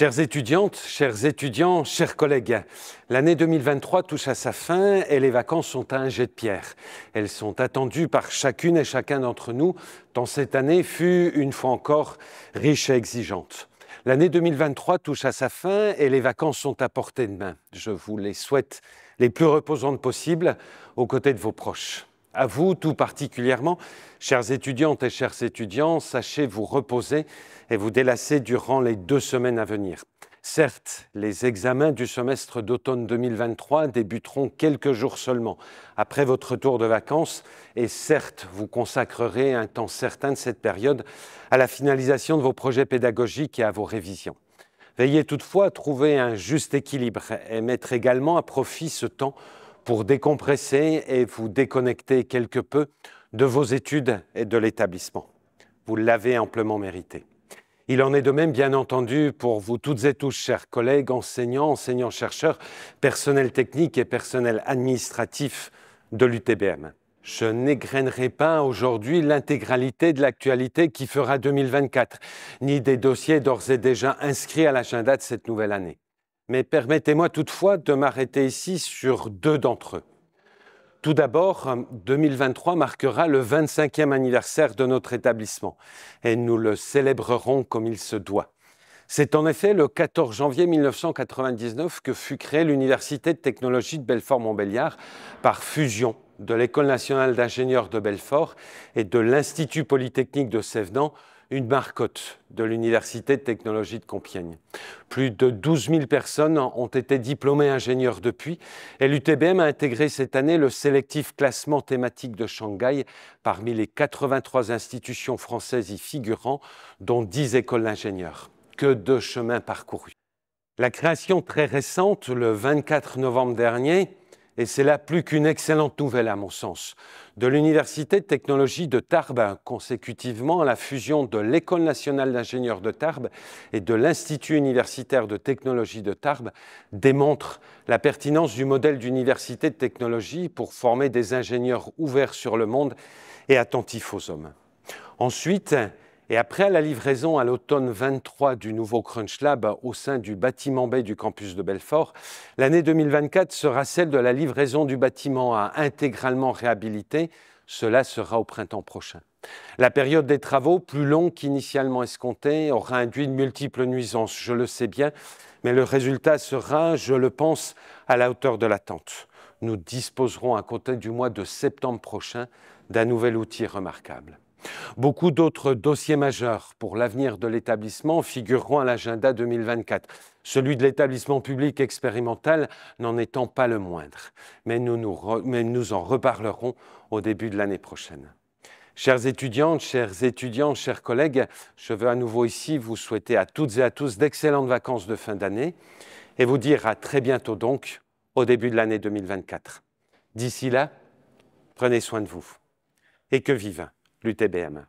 Chères étudiantes, chers étudiants, chers collègues, l'année 2023 touche à sa fin et les vacances sont à un jet de pierre. Elles sont attendues par chacune et chacun d'entre nous, tant cette année fut, une fois encore, riche et exigeante. L'année 2023 touche à sa fin et les vacances sont à portée de main. Je vous les souhaite les plus reposantes possibles aux côtés de vos proches. À vous tout particulièrement, chères étudiantes et chers étudiants, sachez vous reposer et vous délasser durant les deux semaines à venir. Certes, les examens du semestre d'automne 2023 débuteront quelques jours seulement après votre retour de vacances et certes, vous consacrerez un temps certain de cette période à la finalisation de vos projets pédagogiques et à vos révisions. Veillez toutefois à trouver un juste équilibre et mettre également à profit ce temps pour décompresser et vous déconnecter quelque peu de vos études et de l'établissement. Vous l'avez amplement mérité. Il en est de même, bien entendu, pour vous toutes et tous, chers collègues, enseignants, enseignants-chercheurs, personnel technique et personnel administratif de l'UTBM. Je n'égrainerai pas aujourd'hui l'intégralité de l'actualité qui fera 2024, ni des dossiers d'ores et déjà inscrits à l'agenda de cette nouvelle année mais permettez-moi toutefois de m'arrêter ici sur deux d'entre eux. Tout d'abord, 2023 marquera le 25e anniversaire de notre établissement et nous le célébrerons comme il se doit. C'est en effet le 14 janvier 1999 que fut créée l'Université de technologie de Belfort-Montbéliard par fusion de l'École nationale d'ingénieurs de Belfort et de l'Institut polytechnique de Sévenant, une marcotte de l'Université de technologie de Compiègne. Plus de 12 000 personnes ont été diplômées ingénieurs depuis et l'UTBM a intégré cette année le sélectif classement thématique de Shanghai parmi les 83 institutions françaises y figurant, dont 10 écoles d'ingénieurs. Que de chemins parcourus La création très récente, le 24 novembre dernier, et c'est là plus qu'une excellente nouvelle à mon sens, de l'Université de technologie de Tarbes, consécutivement à la fusion de l'École nationale d'ingénieurs de Tarbes et de l'Institut universitaire de technologie de Tarbes, démontre la pertinence du modèle d'université de technologie pour former des ingénieurs ouverts sur le monde et attentifs aux hommes. Ensuite, et après la livraison à l'automne 23 du nouveau Crunch Lab au sein du bâtiment B du campus de Belfort, l'année 2024 sera celle de la livraison du bâtiment à intégralement réhabilité. Cela sera au printemps prochain. La période des travaux, plus longue qu'initialement escomptée, aura induit de multiples nuisances, je le sais bien, mais le résultat sera, je le pense, à la hauteur de l'attente. Nous disposerons à côté du mois de septembre prochain d'un nouvel outil remarquable. Beaucoup d'autres dossiers majeurs pour l'avenir de l'établissement figureront à l'agenda 2024, celui de l'établissement public expérimental n'en étant pas le moindre, mais nous, en reparlerons au début de l'année prochaine. Chères étudiantes, chers étudiants, chers collègues, je veux à nouveau ici vous souhaiter à toutes et à tous d'excellentes vacances de fin d'année et vous dire à très bientôt donc au début de l'année 2024. D'ici là, prenez soin de vous et que vive l'UTBM.